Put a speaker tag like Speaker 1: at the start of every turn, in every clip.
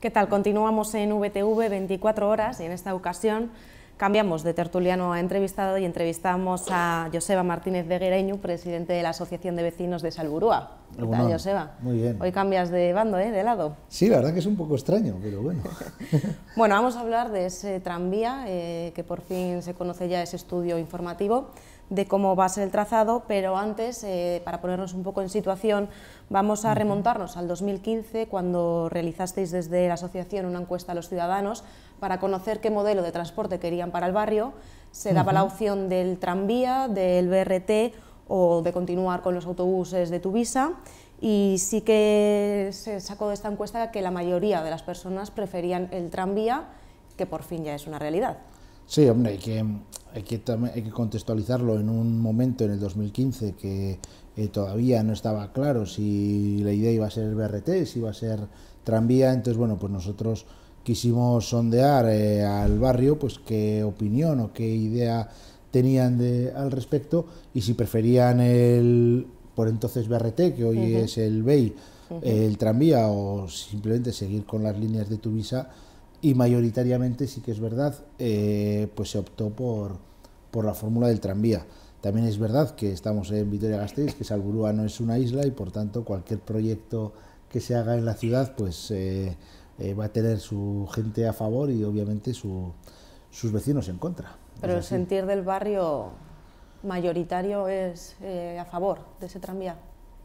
Speaker 1: ¿Qué tal? Continuamos en VTV 24 horas y en esta ocasión cambiamos de tertuliano a entrevistado y entrevistamos a Joseba Martínez de Guereño, presidente de la Asociación de Vecinos de Salburúa. ¿Qué Joseba? Muy bien. Hoy cambias de bando, ¿eh? De lado.
Speaker 2: Sí, la verdad que es un poco extraño, pero bueno.
Speaker 1: bueno, vamos a hablar de ese tranvía eh, que por fin se conoce ya ese estudio informativo de cómo va a ser el trazado, pero antes, eh, para ponernos un poco en situación, Vamos a remontarnos al 2015, cuando realizasteis desde la asociación una encuesta a los ciudadanos para conocer qué modelo de transporte querían para el barrio. Se daba la opción del tranvía, del BRT o de continuar con los autobuses de Tuvisa. Y sí que se sacó de esta encuesta que la mayoría de las personas preferían el tranvía, que por fin ya es una realidad.
Speaker 2: Sí, hombre, hay que, que, hay que contextualizarlo en un momento, en el 2015, que todavía no estaba claro si la idea iba a ser el BRT, si iba a ser tranvía, entonces bueno, pues nosotros quisimos sondear eh, al barrio pues qué opinión o qué idea tenían de, al respecto y si preferían el por entonces BRT, que hoy es el BEI, el tranvía o simplemente seguir con las líneas de Tuvisa y mayoritariamente sí que es verdad, eh, pues se optó por, por la fórmula del tranvía. También es verdad que estamos en Vitoria-Gasteiz, que Salburúa no es una isla y por tanto cualquier proyecto que se haga en la ciudad pues eh, eh, va a tener su gente a favor y obviamente sus vecinos en contra.
Speaker 1: Pero el sentir del barrio mayoritario es eh, a favor de ese tranvía.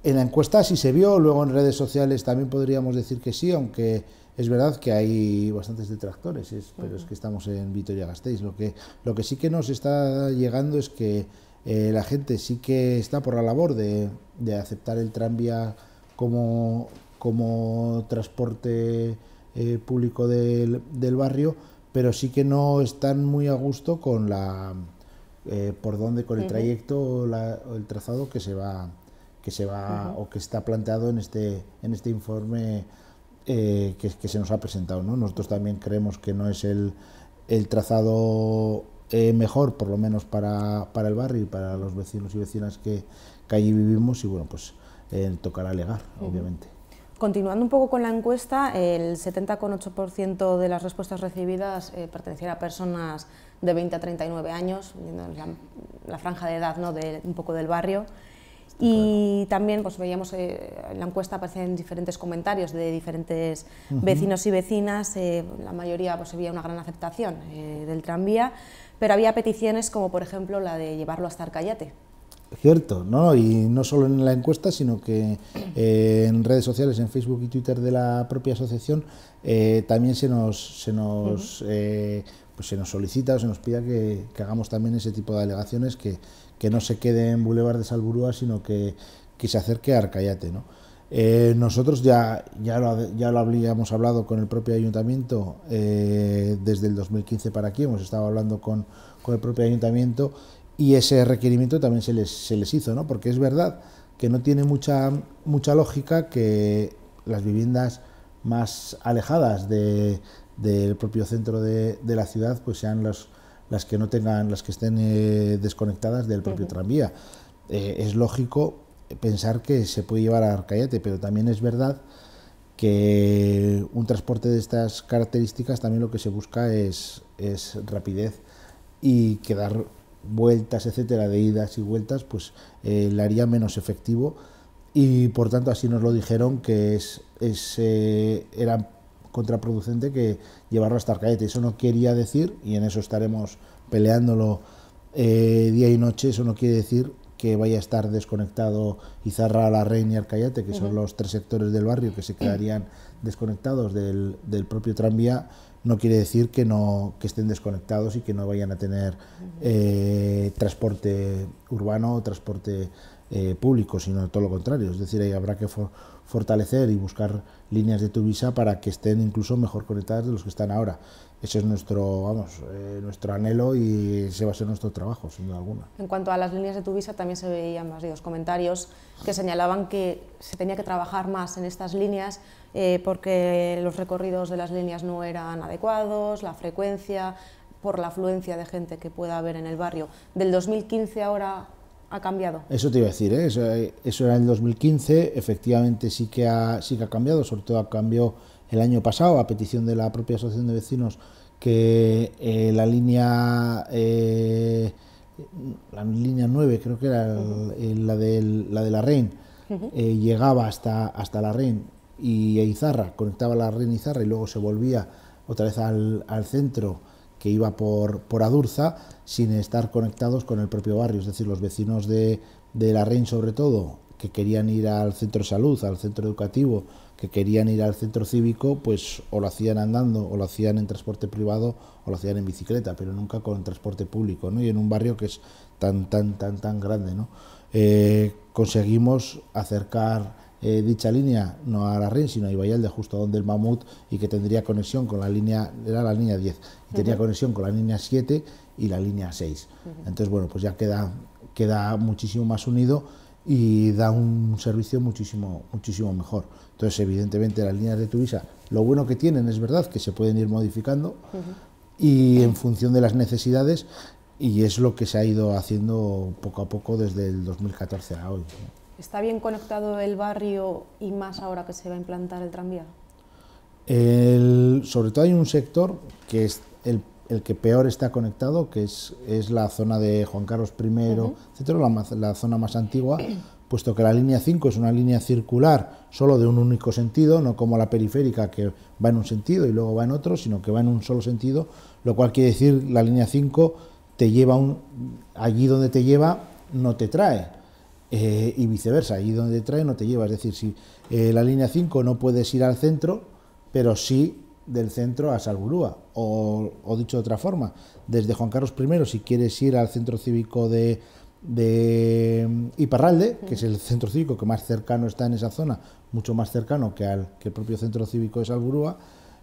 Speaker 2: En la encuesta sí se vio, luego en redes sociales también podríamos decir que sí, aunque es verdad que hay bastantes detractores, pero es que estamos en Vitoria-Gasteiz. Lo que, lo que sí que nos está llegando es que eh, la gente sí que está por la labor de, aceptar el tranvía como, como transporte eh, público del, barrio, pero sí que no están muy a gusto con la eh, por dónde, con el trayecto o, el trazado que se va que se va o que está planteado en este en este informe que, que, se nos ha presentado. Nosotros también creemos que no es el, el trazado eh, mejor, por lo menos para, para, el barrio y para los vecinos y vecinas que, allí vivimos, y bueno, pues eh, tocará alegar, obviamente.
Speaker 1: Continuando un poco con la encuesta, el 70,8% de las respuestas recibidas eh, pertenecían a personas de 20 a 39 años, la, la franja de edad ¿no? de, un poco del barrio. Y también pues, veíamos eh, en la encuesta en diferentes comentarios de diferentes vecinos y vecinas. la mayoría pues, había una gran aceptación del tranvía, pero había peticiones como por ejemplo la de llevarlo hasta Arcayate.
Speaker 2: Cierto, ¿no? y no solo en la encuesta, sino que eh, en redes sociales, en Facebook y Twitter de la propia asociación, eh, también se nos, se nos, eh, pues se nos solicita o se nos pida que, hagamos también ese tipo de alegaciones, que, que no se quede en Boulevard de Salburúa, sino que, que se acerque a Arcayate. ¿no? Eh, nosotros ya, ya, lo, ya lo habíamos hablado con el propio ayuntamiento eh, desde el 2015 para aquí, hemos estado hablando con, con el propio ayuntamiento y ese requerimiento también se les, se les hizo, ¿no? porque es verdad que no tiene mucha, mucha lógica que las viviendas más alejadas del propio centro de, la ciudad pues sean los, las que no tengan las que estén eh, desconectadas del propio tranvía es lógico pensar que se puede llevar a Arcayate, pero también es verdad que un transporte de estas características también lo que se busca es, es rapidez y que dar vueltas, etcétera, de idas y vueltas, pues eh, le haría menos efectivo y por tanto así nos lo dijeron que es, eh, era contraproducente que llevarlo hasta Arcaete. Eso no quería decir, y en eso estaremos peleándolo eh, día y noche, eso no quiere decir que vaya a estar desconectado Izarra, La Reina y Arcayate, que son los tres sectores del barrio que se quedarían desconectados del, propio tranvía, no quiere decir que, no, que estén desconectados y que no vayan a tener eh, transporte urbano o transporte eh, público, sino todo lo contrario. Es decir, ahí habrá que fortalecer y buscar líneas de Tuvisa para que estén incluso mejor conectadas de los que están ahora ese es nuestro, eh, nuestro anhelo y ese va a ser nuestro trabajo, sin duda alguna.
Speaker 1: En cuanto a las líneas de tu visa, también se veían varios comentarios que señalaban que se tenía que trabajar más en estas líneas eh, porque los recorridos de las líneas no eran adecuados, la frecuencia, por la afluencia de gente que pueda haber en el barrio. Del 2015 ahora ha cambiado.
Speaker 2: Eso te iba a decir, ¿eh? eso, eh, eso, era el 2015, efectivamente sí que, ha, sí que ha cambiado, sobre todo ha cambió el año pasado a petición de la propia Asociación de Vecinos que eh, la línea... la línea 9 creo que era la, de la REN, llegaba hasta, hasta la REN y Izarra, conectaba la REN Izarra y luego se volvía otra vez al centro que iba por, por Adurza sin estar conectados con el propio barrio, es decir, los vecinos de, de la REIN sobre todo, que querían ir al centro de salud, al centro educativo, que querían ir al centro cívico, pues o lo hacían andando, o lo hacían en transporte privado, o lo hacían en bicicleta, pero nunca con transporte público, ¿no? Y en un barrio que es tan, tan, tan, tan grande, ¿no? Eh, conseguimos acercar eh, dicha línea, no a la Ren, sino a de justo donde el mamut, y que tendría conexión con la línea, era la línea 10, y tenía conexión con la línea 7 y la línea 6. Entonces, bueno, pues ya queda, queda muchísimo más unido y da un servicio muchísimo, muchísimo mejor. Entonces, evidentemente, las líneas de Turisa, lo bueno que tienen es verdad que se pueden ir modificando y en función de las necesidades, y es lo que se ha ido haciendo poco a poco desde el 2014 a hoy.
Speaker 1: ¿Está bien conectado el barrio y más ahora que se va a implantar el tranvía?
Speaker 2: sobre todo hay un sector que es el, que peor está conectado, que es, la zona de Juan Carlos I, etcétera, la, zona más antigua, puesto que la línea 5 es una línea circular solo de un único sentido, no como la periférica que va en un sentido y luego va en otro, sino que va en un solo sentido, lo cual quiere decir la línea 5 te lleva allí donde te lleva no te trae eh, y viceversa. Allí donde trae no te lleva. Es decir, si eh, la línea 5 no puedes ir al centro, pero sí del centro a Salburúa. O, dicho de otra forma, desde Juan Carlos I, si quieres ir al centro cívico de, de mm, Iparralde, que es el centro cívico que más cercano está en esa zona, mucho más cercano que, al, que el propio centro cívico de Salburúa,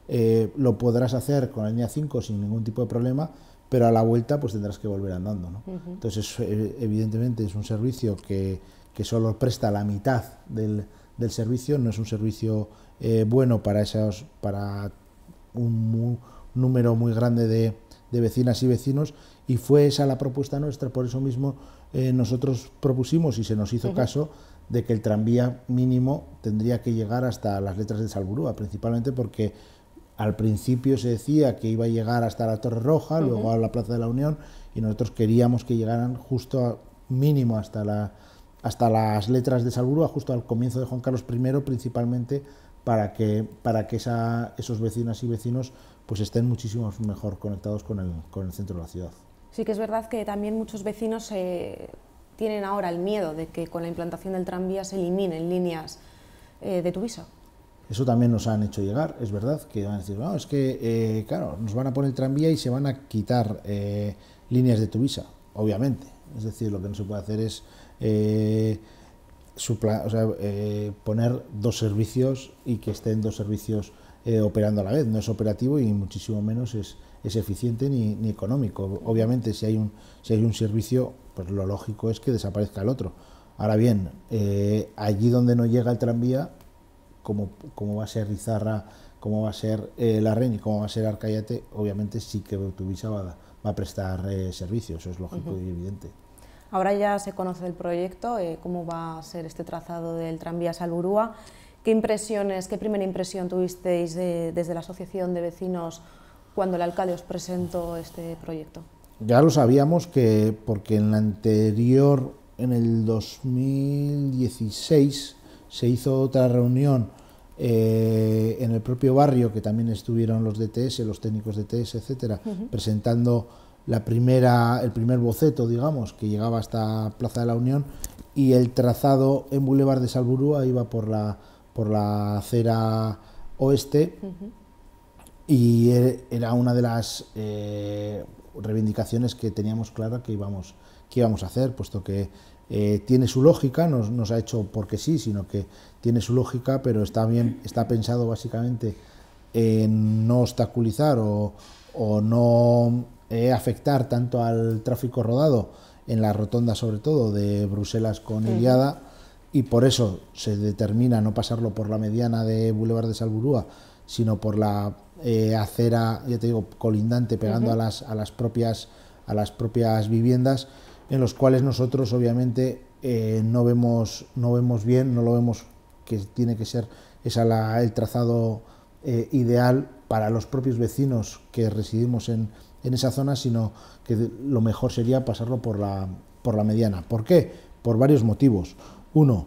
Speaker 2: eh, lo podrás hacer con la línea 5 sin ningún tipo de problema pero a la vuelta pues tendrás que volver andando. Entonces, eh, evidentemente es un servicio que, que solo presta la mitad del, servicio, no es un servicio eh, bueno para, esos, para un número muy grande de, vecinas y vecinos y fue esa la propuesta nuestra, por eso mismo eh, nosotros propusimos y se nos hizo caso de que el tranvía mínimo tendría que llegar hasta las letras de Salburúa, principalmente porque al principio se decía que iba a llegar hasta la Torre Roja, luego a la Plaza de la Unión, y nosotros queríamos que llegaran justo mínimo hasta, hasta las letras de Salburua, justo al comienzo de Juan Carlos I, principalmente para que, esos vecinas y vecinos pues estén muchísimo mejor conectados con el, centro de la ciudad.
Speaker 1: Sí que es verdad que también muchos vecinos eh, tienen ahora el miedo de que con la implantación del tranvía se eliminen líneas eh, de Tuvisa.
Speaker 2: Eso también nos han hecho llegar, es verdad, que van a decir, no, es que, eh, claro, nos van a poner tranvía y se van a quitar eh, líneas de visa obviamente. Es decir, lo que no se puede hacer es eh, poner dos servicios y que estén dos servicios operando a la vez. No es operativo y muchísimo menos es, eficiente ni, económico. Obviamente, si hay, un, si hay un servicio, pues lo lógico es que desaparezca el otro. Ahora bien, allí donde no llega el tranvía, cómo, cómo va a ser Rizarra, cómo va a ser eh, La Ren y cómo va a ser Arcayate, obviamente sí que Botubisa va, va a prestar eh, servicios, eso es lógico y evidente.
Speaker 1: Ahora ya se conoce el proyecto, eh, cómo va a ser este trazado del tranvía Salburúa. ¿Qué impresiones, qué primera impresión tuvisteis desde la Asociación de Vecinos cuando el alcalde os presentó este proyecto?
Speaker 2: Ya lo sabíamos que porque en la anterior, en el 2016, se hizo otra reunión eh, en el propio barrio, que también estuvieron los DTS, e e los técnicos DTS, e etcétera, presentando la primera, el primer boceto, digamos, que llegaba hasta Plaza de la Unión, y el trazado en Boulevard de Salburúa iba por la, por la acera oeste, y er, era una de las eh, reivindicaciones que teníamos clara que íbamos, que íbamos a hacer, puesto que eh, tiene su lógica, no, se ha hecho porque sí, sino que tiene su lógica, pero está bien, está pensado básicamente en no obstaculizar o, no eh, afectar tanto al tráfico rodado en la rotonda, sobre todo de Bruselas con Iliada, y por eso se determina no pasarlo por la mediana de Boulevard de Salburúa, sino por la eh, acera, ya te digo, colindante, pegando a, las propias, a las propias viviendas en los cuales nosotros obviamente eh, no, vemos, no vemos bien, no lo vemos que tiene que ser el trazado eh, ideal para los propios vecinos que residimos en, esa zona, sino que lo mejor sería pasarlo por la, por la mediana. ¿Por qué? Por varios motivos. Uno,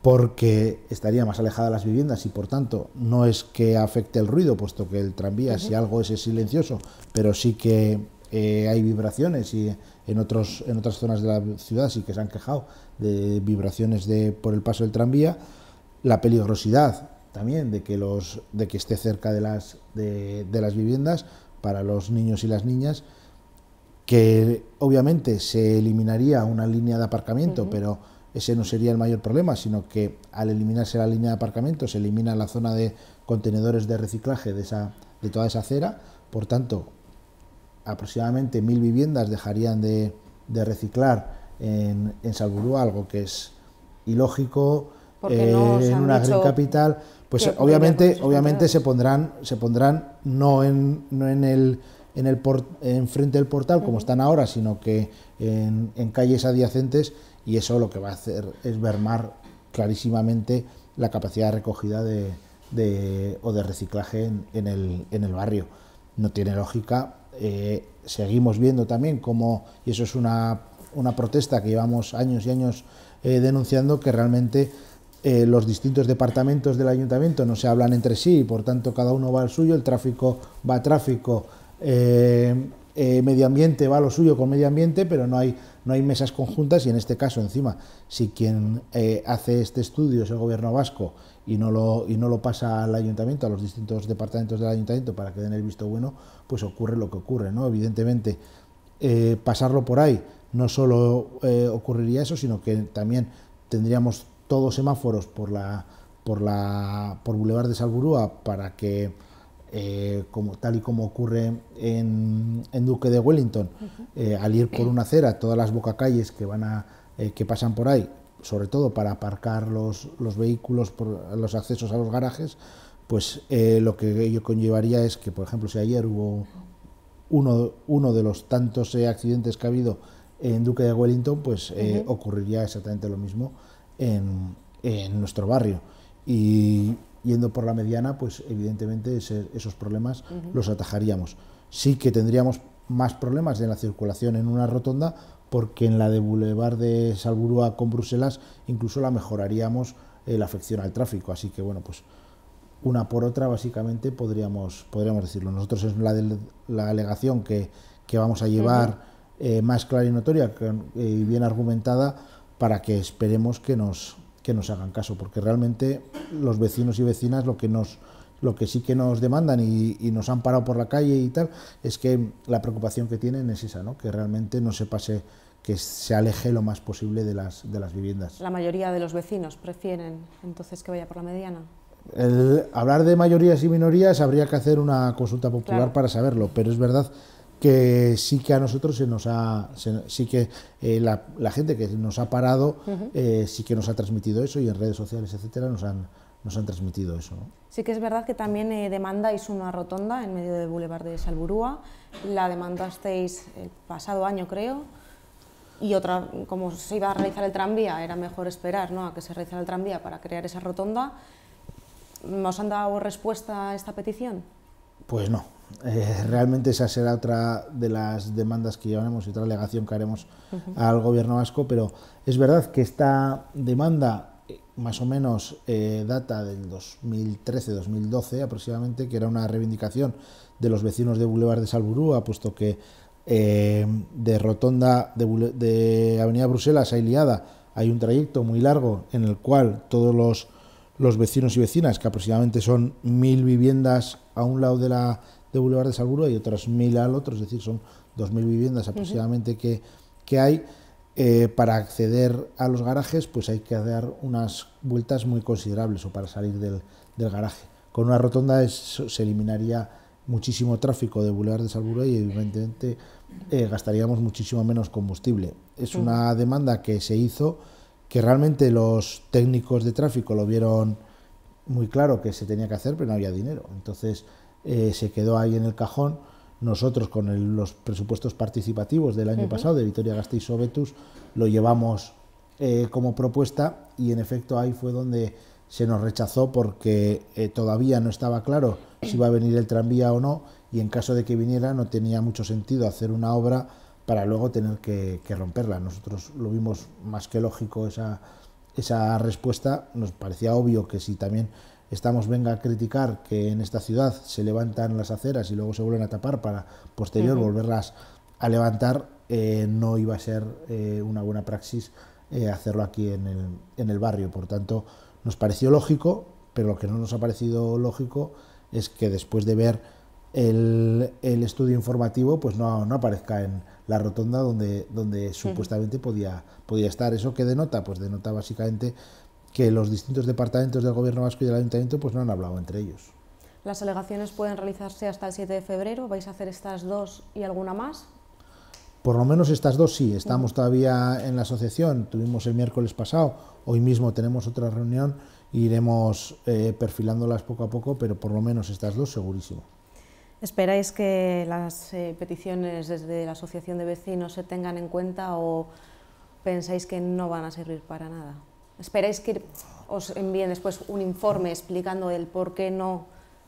Speaker 2: porque estaría más alejada de las viviendas y por tanto no es que afecte el ruido, puesto que el tranvía, si algo es, silencioso, pero sí que eh, hay vibraciones y en, otros, en otras zonas de la ciudad sí que se han quejado de vibraciones de, por el paso del tranvía, la peligrosidad también de que, los, de que esté cerca de las, de, las viviendas para los niños y las niñas, que obviamente se eliminaría una línea de aparcamiento, pero ese no sería el mayor problema, sino que al eliminarse la línea de aparcamiento se elimina la zona de contenedores de reciclaje de, esa, de toda esa acera, por tanto aproximadamente mil viviendas dejarían de, reciclar en, en Salburú, algo que es ilógico eh, en una gran capital. Pues obviamente, obviamente se pondrán, se pondrán no en, no en el en el en frente del portal como están ahora, sino que en, calles adyacentes y eso lo que va a hacer es vermar clarísimamente la capacidad de recogida o de reciclaje en, en, el, en el barrio. No tiene lógica eh, seguimos viendo también como, y eso es una, protesta que llevamos años y años eh, denunciando, que realmente eh, los distintos departamentos del ayuntamiento no se hablan entre sí, y por tanto cada uno va al suyo, el tráfico va a tráfico. Eh, medio ambiente va lo suyo con medio ambiente, pero no hay, no hay mesas conjuntas y en este caso encima, si quien eh, hace este estudio es el gobierno vasco y no, lo, y no lo pasa al ayuntamiento, a los distintos departamentos del ayuntamiento para que den el visto bueno, pues ocurre lo que ocurre, ¿no? Evidentemente, eh, pasarlo por ahí no solo ocurriría eso, sino que también tendríamos todos semáforos por la por la por Boulevard de Salburúa para que eh, como, tal y como ocurre en, en Duque de Wellington, eh, al ir por una acera, todas las bocacalles que, van a, eh, que pasan por ahí, sobre todo para aparcar los, los vehículos, por los accesos a los garajes, pues lo que ello conllevaría es que, por ejemplo, si ayer hubo uno, uno de los tantos accidentes que ha habido en Duque de Wellington, pues ocurriría exactamente lo mismo en, en nuestro barrio. Y yendo por la mediana, pues evidentemente esos problemas los atajaríamos. Sí que tendríamos más problemas de la circulación en una rotonda, porque en la de Boulevard de Salburúa con Bruselas incluso la mejoraríamos eh, la afección al tráfico. Así que bueno, pues una por otra básicamente podríamos, podríamos decirlo. Nosotros es la, la alegación que, vamos a llevar eh, más clara y notoria eh, y bien argumentada para que esperemos que nos, que nos hagan caso, porque realmente los vecinos y vecinas lo que nos lo que sí que nos demandan y, nos han parado por la calle y tal, es que la preocupación que tienen es esa, ¿no? que realmente no se pase, que se aleje lo más posible de las, de las viviendas.
Speaker 1: La mayoría de los vecinos prefieren entonces que vaya por la mediana.
Speaker 2: hablar de mayorías y minorías habría que hacer una consulta popular para saberlo, pero es verdad que sí que a nosotros se nos ha, sí que eh, la, gente que nos ha parado, eh, sí que nos ha transmitido eso y en redes sociales, etcétera, nos han, transmitido eso.
Speaker 1: Sí que es verdad que también eh, demandáis una rotonda en medio del Boulevard de Salburúa, la demandasteis el pasado año creo, y otra, como se iba a realizar el tranvía, era mejor esperar ¿no? a que se realizara el tranvía para crear esa rotonda. ¿Nos han dado respuesta a esta petición?
Speaker 2: Pues no. Eh, realmente esa será otra de las demandas que llevaremos y otra alegación que haremos al gobierno vasco, pero es verdad que esta demanda eh, más o menos eh, data del 2013-2012 aproximadamente, que era una reivindicación de los vecinos de Boulevard de Salburúa, puesto que de Rotonda de, de Avenida Bruselas a Iliada hay un trayecto muy largo en el cual todos los los vecinos y vecinas, que aproximadamente son mil viviendas a un lado de la de Boulevard de Salburgo y otras mil al otro, es decir, son dos mil viviendas aproximadamente que, que hay. Eh, para acceder a los garajes, pues hay que dar unas vueltas muy considerables o para salir del, del garaje. Con una rotonda se eliminaría muchísimo tráfico de Boulevard de Salburgo y evidentemente eh, gastaríamos muchísimo menos combustible. Es una demanda que se hizo que realmente los técnicos de tráfico lo vieron muy claro que se tenía que hacer, pero no había dinero. Entonces eh, se quedó ahí en el cajón. Nosotros con los presupuestos participativos del año pasado de Vitoria Gasteiz Sobetus lo llevamos eh, como propuesta y en efecto ahí fue donde se nos rechazó porque eh, todavía no estaba claro si iba a venir el tranvía o no y en caso de que viniera no tenía mucho sentido hacer una obra para luego tener que, romperla. Nosotros lo vimos más que lógico esa, esa respuesta, nos parecía obvio que si también estamos venga a criticar que en esta ciudad se levantan las aceras y luego se vuelven a tapar para posterior volverlas a levantar, eh, no iba a ser eh, una buena praxis eh, hacerlo aquí en el, en el barrio. Por tanto, nos pareció lógico, pero lo que no nos ha parecido lógico es que después de ver el, estudio informativo pues no, aparezca en la rotonda donde, donde supuestamente podía, podía estar. ¿Eso qué denota? Pues denota básicamente que los distintos departamentos del gobierno vasco y del ayuntamiento pues no han hablado entre ellos.
Speaker 1: Las alegaciones pueden realizarse hasta el 7 de febrero. ¿Vais a hacer estas dos y alguna más?
Speaker 2: Por lo menos estas dos sí. Estamos todavía en la asociación. Tuvimos el miércoles pasado. Hoy mismo tenemos otra reunión. Iremos eh, perfilándolas poco a poco, pero por lo menos estas dos segurísimo.
Speaker 1: ¿Esperáis que las eh, peticiones desde la Asociación de Vecinos se tengan en cuenta o pensáis que no van a servir para nada? ¿Esperáis que os envíen después un informe explicando el por qué no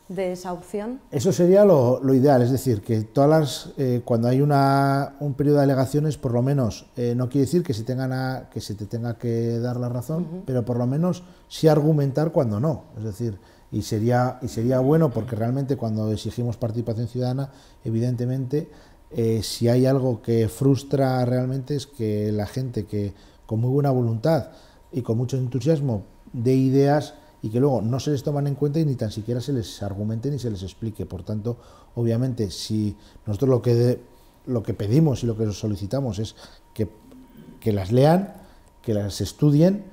Speaker 1: de esa opción?
Speaker 2: Eso sería lo, ideal, es decir, que todas eh, cuando hay un periodo de alegaciones, por lo menos, eh, no quiere decir que se, que te tenga que dar la razón, pero por lo menos sí argumentar cuando no. Es decir, y sería, y sería bueno porque realmente cuando exigimos participación ciudadana, evidentemente, eh, si hay algo que frustra realmente es que la gente que con muy buena voluntad y con mucho entusiasmo de ideas y que luego no se les toman en cuenta y ni tan siquiera se les argumente ni se les explique. Por tanto, obviamente, si nosotros lo que, lo que pedimos y lo que solicitamos es que, que las lean, que las estudien,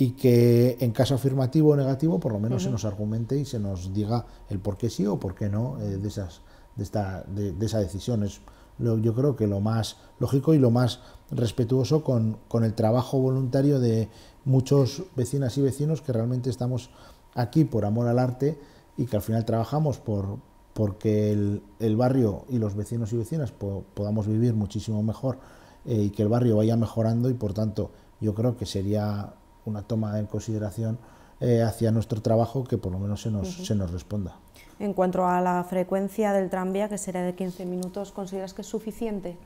Speaker 2: y que en caso afirmativo o negativo por lo menos se nos argumente y se nos diga el por qué sí o por qué no eh, de, esas, de, esta, de, esa decisión. Es lo, yo creo que lo más lógico y lo más respetuoso con, el trabajo voluntario de muchos vecinas y vecinos que realmente estamos aquí por amor al arte y que al final trabajamos por, porque el, barrio y los vecinos y vecinas podamos vivir muchísimo mejor eh, y que el barrio vaya mejorando y por tanto yo creo que sería una toma en consideración eh, hacia nuestro trabajo que por lo menos se nos, se nos responda.
Speaker 1: En cuanto a la frecuencia del tranvía, que será de 15 minutos, ¿consideras que es suficiente?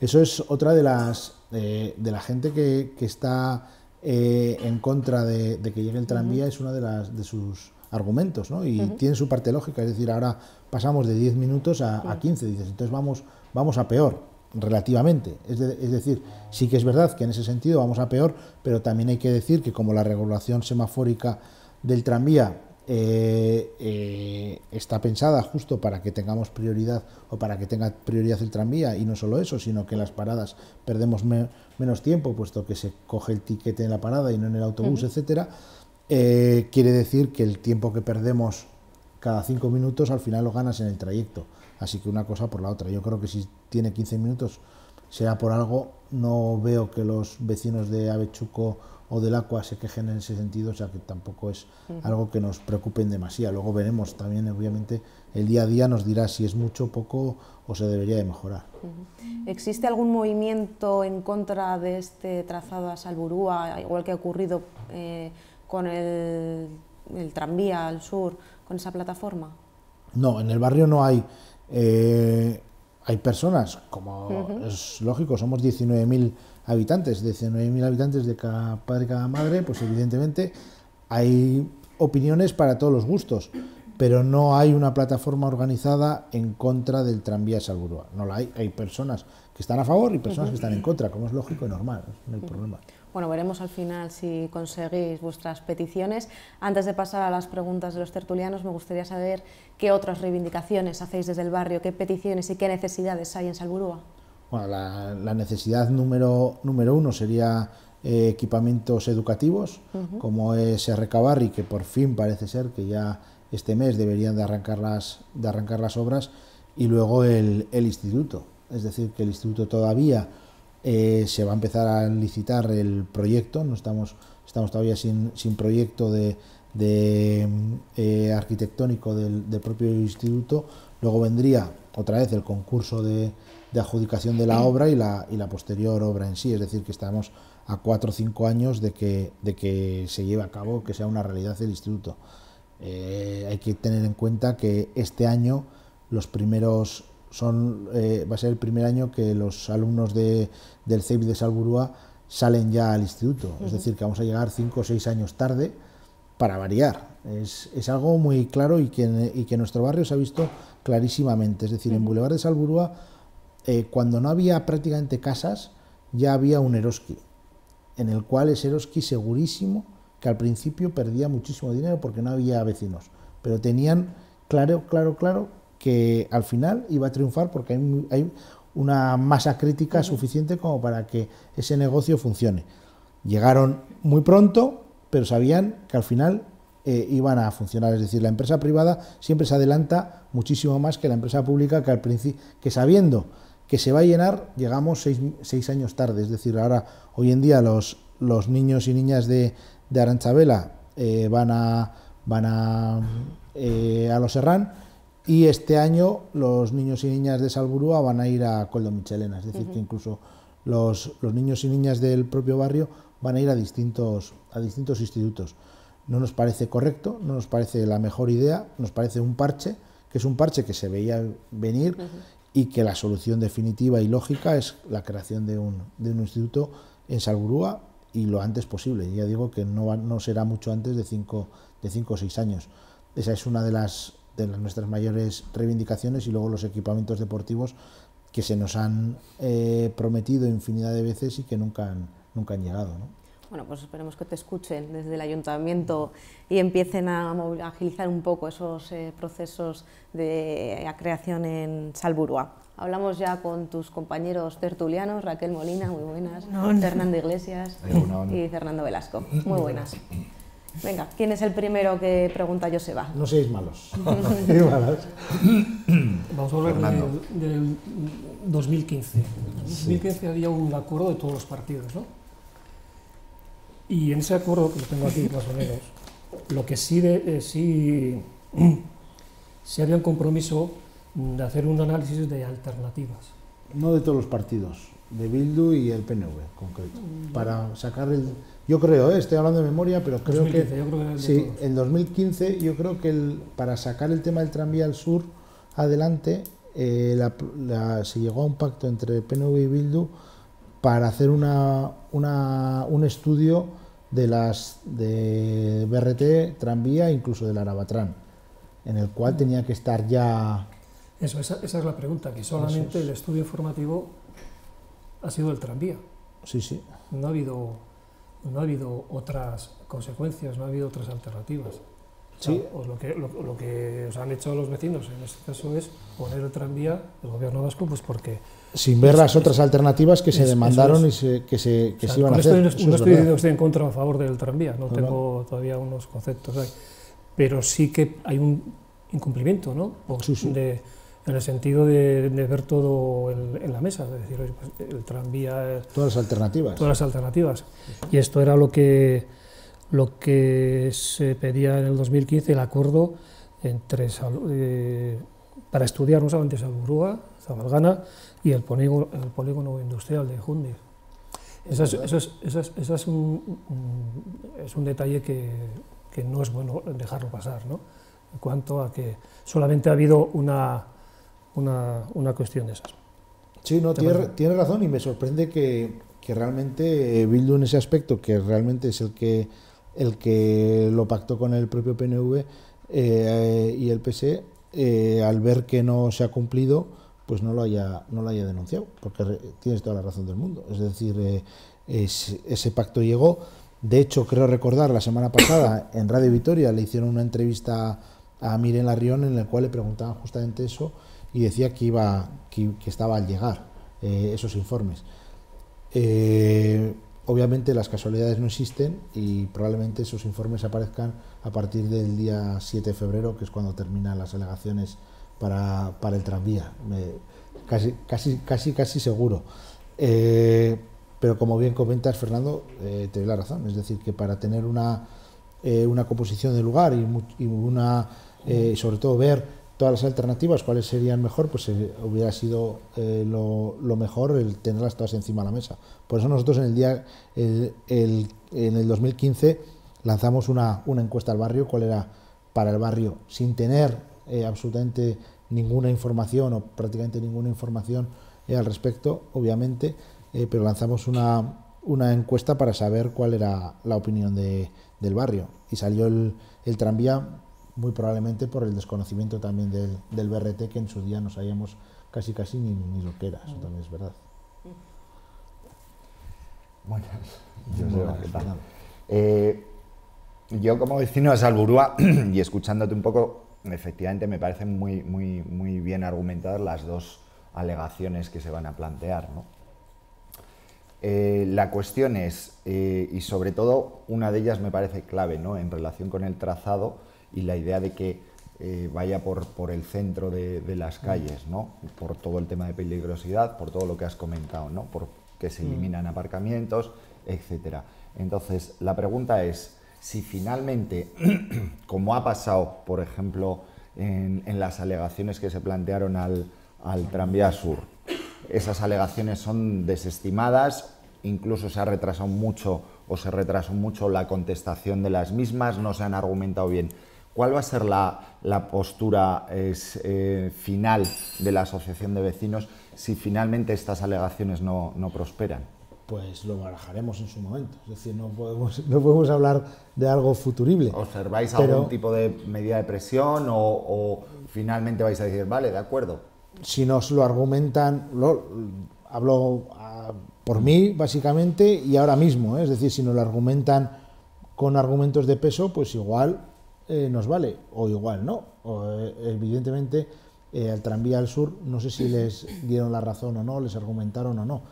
Speaker 2: Eso es otra de las eh, de la gente que, está eh, en contra de, que llegue el tranvía, es uno de, las, de sus argumentos, ¿no? Y tiene su parte lógica, es decir, ahora pasamos de 10 minutos a, a 15, dices, entonces vamos, vamos a peor relativamente. Es, decir, sí que es verdad que en ese sentido vamos a peor, pero también hay que decir que como la regulación semafórica del tranvía eh, eh, está pensada justo para que tengamos prioridad o para que tenga prioridad el tranvía y no solo eso, sino que en las paradas perdemos menos tiempo puesto que se coge el tiquete en la parada y no en el autobús, etc., etcétera, eh, quiere decir que el tiempo que perdemos cada cinco minutos al final lo ganas en el trayecto. Así que una cosa por la otra. Yo creo que si tiene 15 minutos será por algo. No veo que los vecinos de Avechuco o del Acua se quejen en ese sentido, o sea que tampoco es algo que nos preocupen demasiado. Luego veremos también, obviamente, el día a día nos dirá si es mucho, poco o se debería de mejorar.
Speaker 1: ¿Existe algún movimiento en contra de este trazado a Salburúa, igual que ha ocurrido eh, con el, el tranvía al sur, con esa plataforma?
Speaker 2: No, en el barrio no hay eh, hay personas, como es lógico, somos 19.000 habitantes, 19.000 habitantes de cada padre, y cada madre, pues evidentemente hay opiniones para todos los gustos, pero no hay una plataforma organizada en contra del tranvía Salburúa. No la hay, hay personas que están a favor y personas que están en contra, como es lógico y normal, no hay problema.
Speaker 1: Bueno, veremos al final si conseguís vuestras peticiones. Antes de pasar a las preguntas de los tertulianos, me gustaría saber qué otras reivindicaciones hacéis desde el barrio, qué peticiones y qué necesidades hay en Salburúa.
Speaker 2: Bueno, la, necesidad número, número uno sería eh, equipamientos educativos, como es Recabarri, que por fin parece ser que ya este mes deberían de arrancar las, de arrancar las obras, y luego el, el instituto. Es decir, que el instituto todavía eh, se va a empezar a licitar el proyecto, no estamos, estamos todavía sin, sin proyecto de, mm, eh, arquitectónico del, propio instituto. Luego vendría otra vez el concurso de, adjudicación de la obra y la, y la, posterior obra en sí. Es decir, que estamos a cuatro o cinco años de que, de que se lleve a cabo, que sea una realidad el instituto. Eh, hay que tener en cuenta que este año los primeros son, eh, va a ser el primer año que los alumnos de, del CEIP de Salburúa salen ya al instituto. Es decir, que vamos a llegar cinco o seis años tarde para variar. Es, algo muy claro y que, en, nuestro barrio se ha visto clarísimamente. Es decir, en Boulevard de Salburúa, eh, cuando no había prácticamente casas, ya había un Eroski, en el cual ese Eroski segurísimo que al principio perdía muchísimo dinero porque no había vecinos, pero tenían claro, claro, claro que al final iba a triunfar porque hay, una masa crítica suficiente como para que ese negocio funcione. Llegaron muy pronto, pero sabían que al final eh, iban a funcionar. Es decir, la empresa privada siempre se adelanta muchísimo más que la empresa pública que al principio, que sabiendo que se va a llenar, llegamos seis, años tarde. Es decir, ahora, hoy en día, los, los niños y niñas de, de eh, van a, van a, eh, a los Herrán y este año los niños y niñas de Salburúa van a ir a Coldo Michelena, es decir, que incluso los, niños y niñas del propio barrio van a ir a distintos, a distintos institutos. No nos parece correcto, no nos parece la mejor idea, nos parece un parche, que es un parche que se veía venir y que la solución definitiva y lógica es la creación de un, de un instituto en Salburúa y lo antes posible. Ya digo que no, no será mucho antes de cinco, de cinco o seis años. Esa es una de las de las nuestras mayores reivindicaciones y luego los equipamientos deportivos que se nos han eh, prometido infinidad de veces y que nunca han, nunca llegado. ¿no?
Speaker 1: Bueno, pues esperemos que te escuchen desde el ayuntamiento y empiecen a agilizar un poco esos eh, procesos de eh, creación en Salburua. Hablamos ya con tus compañeros tertulianos, Raquel Molina, muy buenas, Fernando Iglesias y Fernando Velasco. Muy buenas. Venga, ¿quién es el primero que pregunta Joseba?
Speaker 2: No seáis malos. ¿eh?
Speaker 3: Vamos a volver del, 2015. En 2015 había un acuerdo de todos los partidos, ¿no? Y en ese acuerdo, que lo tengo aquí más o menos, lo que sí, eh, sí, sí había un compromiso de hacer un análisis de alternativas
Speaker 2: no de todos los partidos, de Bildu y el PNV concreto, para sacar el... Yo creo, eh, estoy hablando de memoria, pero creo que... Yo sí, en 2015 yo creo que para sacar el tema del tranvía al sur adelante, eh, se llegó a un pacto entre PNV y Bildu para hacer una, un estudio de las de BRT, tranvía, incluso del Arabatrán, en el cual tenía que estar ya
Speaker 3: esa, es la pregunta, que solamente el estudio informativo ha sido el tranvía. Sí, sí. No ha habido, no ha habido otras consecuencias, no ha habido otras alternativas. Sí. lo, que, lo, que os han hecho los vecinos en este caso es poner el tranvía del gobierno vasco, pues porque... Sin ver las
Speaker 2: otras alternativas que se demandaron y que se, que iban a hacer. no, estoy
Speaker 3: en contra o a favor del tranvía, no, tengo todavía unos conceptos ahí. Pero sí que hay un incumplimiento, ¿no? De, en el sentido de, ver todo en, la mesa, es decir, pues, el tranvía... Eh, todas las alternativas. Todas las alternativas. Y esto era lo que, lo que se pedía en el 2015, el acuerdo entre eh, para estudiar no solamente Salburúa, Zabalgana y el polígono, el polígono industrial de Jundi.
Speaker 1: es, eso es,
Speaker 3: es, es, un, es, un, detalle que, que no es bueno dejarlo pasar, ¿no? en cuanto a que solamente ha habido una una, una cuestión de esas. Sí, no, tiene,
Speaker 2: tiene, razón y me sorprende que, que realmente eh, Bildu en ese aspecto, que realmente es el que, el que lo pactó con el propio PNV eh, eh, y el pc e, al ver que no se ha cumplido, pues no lo haya, no lo haya denunciado, porque tienes toda la razón del mundo. Es decir, ese pacto llegó. De hecho, creo recordar, la semana pasada en Radio Vitoria le hicieron una entrevista a Miren Larrión en la cual le preguntaban justamente eso y decía que, iba, que, estaba al llegar eh, esos informes. Eh, obviamente las casualidades no existen y probablemente esos informes aparezcan a partir del día 7 de febrero, que es cuando terminan las alegaciones para, el tranvía. casi, casi, casi, casi seguro. Eh, pero como bien comentas, Fernando, te doy la razón. Es decir, que para tener una, una composición de lugar y, y sobre todo ver todas las alternativas, cuáles serían mejor, pues eh, hubiera sido eh, lo, mejor el tenerlas todas encima de la mesa. Por eso nosotros en el día, en el 2015 lanzamos una, encuesta al barrio, cuál era para el barrio, sin tener eh, absolutamente ninguna información o prácticamente ninguna información al respecto, obviamente, pero lanzamos una, encuesta para saber cuál era la opinión del barrio. Y salió el, el tranvía muy probablemente por el desconocimiento también del, del BRT, que en su día no sabíamos casi casi ni, ni lo que era, eso mm. también es verdad. Mm. Buenas,
Speaker 4: eh, yo, como vecino de Salburúa y escuchándote un poco, efectivamente me parecen muy, muy, muy bien argumentadas las dos alegaciones que se van a plantear. Eh, la cuestión es, eh, y sobre todo una de ellas me parece clave ¿no? en relación con el trazado, y la idea de que eh, vaya por, por el centro de, las mm. calles, ¿no? Por todo el tema de peligrosidad, por todo lo que has comentado, ¿no? que se mm. eliminan aparcamientos, etcétera. Entonces, la pregunta es, si finalmente, como ha pasado, por ejemplo, en, las alegaciones que se plantearon al, al tranvía sur, esas alegaciones son desestimadas, incluso se ha retrasado mucho o se retrasó mucho la contestación de las mismas, no se han argumentado bien. ¿Cuál va a ser la, postura eh, final de la Asociación de Vecinos si finalmente estas alegaciones no, prosperan?
Speaker 2: Pues lo barajaremos en su momento. Es decir, no podemos, hablar de algo futurible. ¿Observáis algún
Speaker 4: tipo de medida de presión o, finalmente vais a decir, vale, de acuerdo?
Speaker 2: Si nos lo argumentan, hablo ah, por mí básicamente y ahora mismo, ¿eh? es decir, si nos lo argumentan con argumentos de peso, pues igual eh, nos vale, o igual no. Eh, evidentemente, eh, al tranvía al sur, no sé si les dieron la razón o no, les argumentaron o no.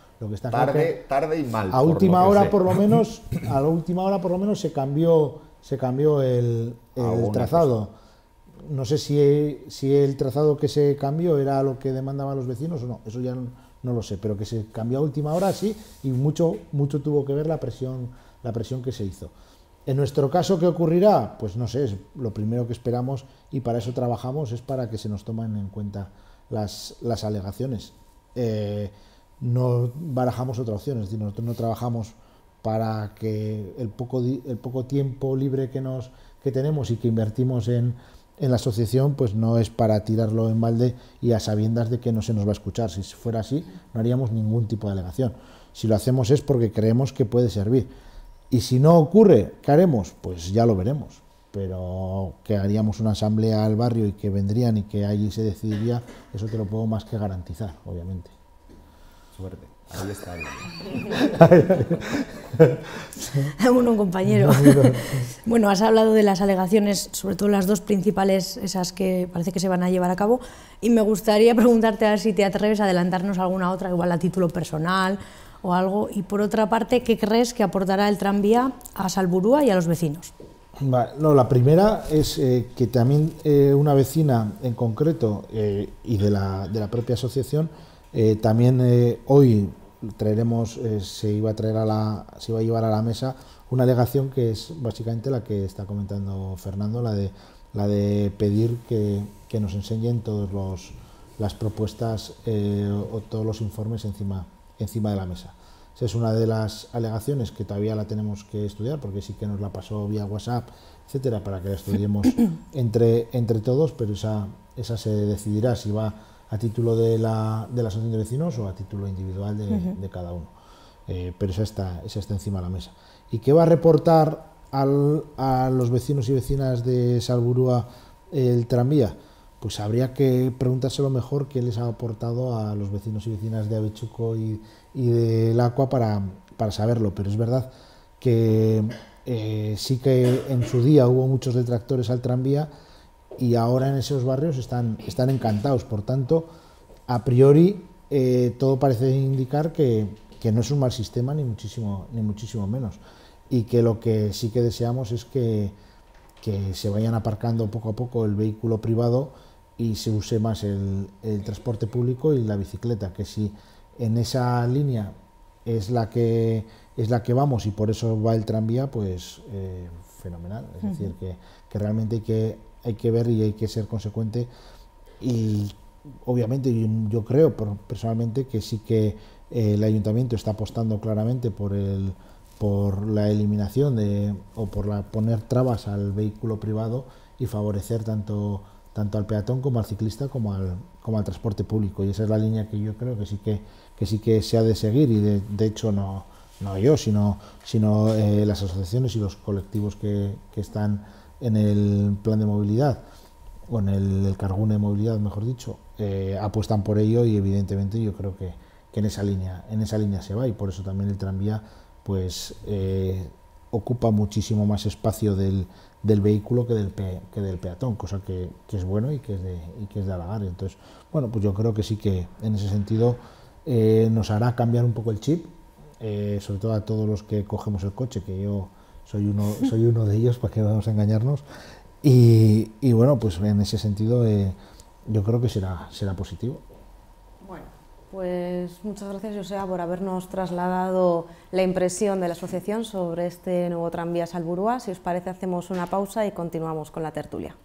Speaker 2: tarde,
Speaker 4: tarde y mal. A última hora, por lo menos,
Speaker 2: a última hora, por lo menos, se cambió, se cambió el, ah, trazado. Pues no sé si, el trazado que se cambió era lo que demandaban los vecinos o no. Eso ya no, lo sé, pero que se cambió a última hora sí, y mucho, mucho tuvo que ver la presión, la presión que se hizo. En nuestro caso, ¿qué ocurrirá? Pues no sé, lo primero que esperamos y para eso trabajamos es para que se nos tomen en cuenta las, alegaciones. Eh, no barajamos otra opción, es decir, nosotros no trabajamos para que el poco, el poco tiempo libre que, nos, tenemos y que invertimos en, en la asociación, pues no es para tirarlo en balde y a sabiendas de que no se nos va a escuchar. Si fuera así, no haríamos ningún tipo de alegación. Si lo hacemos es porque creemos que puede servir y si no ocurre, ¿qué haremos? Pues ya lo veremos. Pero que haríamos una asamblea al barrio y que vendrían y que allí se decidiría, eso te lo puedo más que garantizar, obviamente. Suerte. Ahí está.
Speaker 1: Ahí. un compañero. bueno, has hablado de las alegaciones, sobre todo las dos principales, esas que parece que se van a llevar a cabo, y me gustaría preguntarte a ver si te atreves a adelantarnos alguna otra, igual a título personal algo. Y por otra parte, ¿qué crees que aportará el tranvía a Salburúa y a los vecinos?
Speaker 2: la primera es eh, que también eh, una vecina en concreto eh, y de la, de la, propia asociación, también hoy traeremos, se iba a traer a la, se iba a llevar a la mesa una alegación que es básicamente la que está comentando Fernando, la de la de pedir que, que nos enseñen todas las propuestas o todos los informes encima encima de la mesa. Esa es una de las alegaciones que todavía la tenemos que estudiar, porque sí que nos la pasó vía WhatsApp, etcétera, para que la estudiemos entre, entre todos, pero esa, esa se decidirá si va a título de la, de la asociación de vecinos o a título individual de, cada uno. Eh, pero esa está, esa está encima de la mesa. ¿Y qué va a reportar a los vecinos y vecinas de Salburúa el tranvía? pues habría que preguntárselo mejor qué les ha aportado a los vecinos y vecinas de Avechuco y, de del para, saberlo, pero es verdad que eh, sí que en su día hubo muchos detractores al tranvía y ahora en esos barrios están, están encantados, por tanto, a priori eh, todo parece indicar que, no es un mal sistema ni muchísimo, ni muchísimo menos y que lo que sí que deseamos es que se vayan aparcando poco a poco el vehículo privado y se use más el, transporte público y la bicicleta, que si en esa línea es la que es la que vamos y por eso va el tranvía, pues eh, fenomenal. Es decir, que, realmente hay que, hay que ver y hay que ser consecuente. Y obviamente yo, creo personalmente que sí que eh, el ayuntamiento está apostando claramente por el por la eliminación de o por la poner trabas al vehículo privado y favorecer tanto tanto al peatón como al ciclista como al, como al transporte público. Y esa es la línea que yo creo que sí que, sí que se ha de seguir y de, hecho no, yo, sino, sino eh, las asociaciones y los colectivos que, están en el plan de movilidad o en el, el de movilidad, mejor dicho, eh, apuestan por ello y evidentemente yo creo que, en esa línea en esa línea se va y por eso también el tranvía pues eh, ocupa muchísimo más espacio del, del vehículo que del, que del peatón, cosa que, es bueno y que es, de, y que es de halagar. Entonces, bueno, pues yo creo que sí que en ese sentido eh, nos hará cambiar un poco el chip, eh, sobre todo a todos los que cogemos el coche, que yo soy uno, soy uno de ellos, para que vamos a engañarnos. Y, bueno, pues en ese sentido eh, yo creo que será, será positivo.
Speaker 1: Bueno. Pues muchas gracias, Josea, por habernos trasladado la impresión de la asociación sobre este nuevo tranvía Salburúa. Si os parece, hacemos una pausa y continuamos con la tertulia.